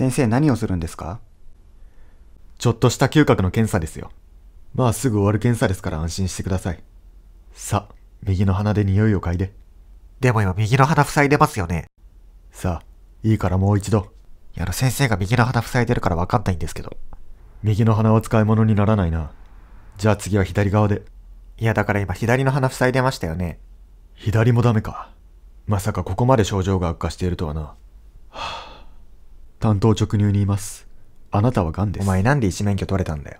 先生何をするんですかちょっとした嗅覚の検査ですよ。まあすぐ終わる検査ですから安心してください。さあ、右の鼻で匂いを嗅いで。でも今右の鼻塞いでますよね。さあ、いいからもう一度。いや、先生が右の鼻塞いでるからわかんないんですけど。右の鼻は使い物にならないな。じゃあ次は左側で。いや、だから今左の鼻塞いでましたよね。左もダメか。まさかここまで症状が悪化しているとはな。単刀直入に言います。あなたは癌です。お前なんで医師免許取れたんだよ。